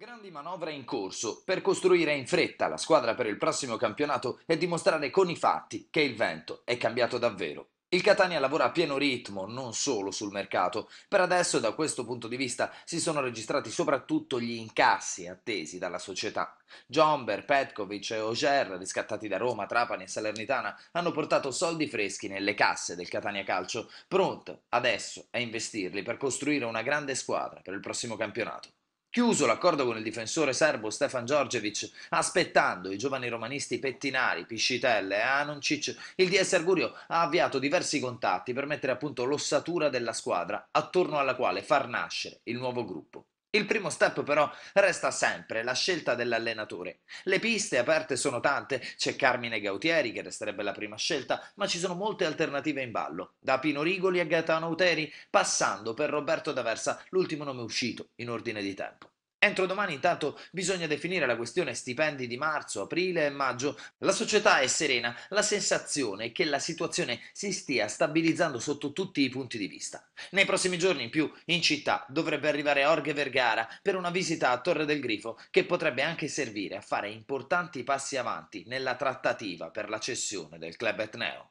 Grandi manovre in corso per costruire in fretta la squadra per il prossimo campionato e dimostrare con i fatti che il vento è cambiato davvero. Il Catania lavora a pieno ritmo, non solo sul mercato. Per adesso, da questo punto di vista, si sono registrati soprattutto gli incassi attesi dalla società. Jomber, Petkovic e Oger, riscattati da Roma, Trapani e Salernitana, hanno portato soldi freschi nelle casse del Catania Calcio, pronto adesso a investirli per costruire una grande squadra per il prossimo campionato. Chiuso l'accordo con il difensore serbo Stefan Djordjevic, aspettando i giovani romanisti Pettinari, Piscitelle e eh, Anoncic, il DS Argurio ha avviato diversi contatti per mettere a punto l'ossatura della squadra attorno alla quale far nascere il nuovo gruppo. Il primo step però resta sempre la scelta dell'allenatore. Le piste aperte sono tante, c'è Carmine Gautieri che resterebbe la prima scelta, ma ci sono molte alternative in ballo, da Pino Rigoli a Gaetano Uteri, passando per Roberto D'Aversa, l'ultimo nome uscito in ordine di tempo. Entro domani intanto bisogna definire la questione stipendi di marzo, aprile e maggio. La società è serena, la sensazione è che la situazione si stia stabilizzando sotto tutti i punti di vista. Nei prossimi giorni in più in città dovrebbe arrivare Orge Vergara per una visita a Torre del Grifo che potrebbe anche servire a fare importanti passi avanti nella trattativa per la cessione del club etneo.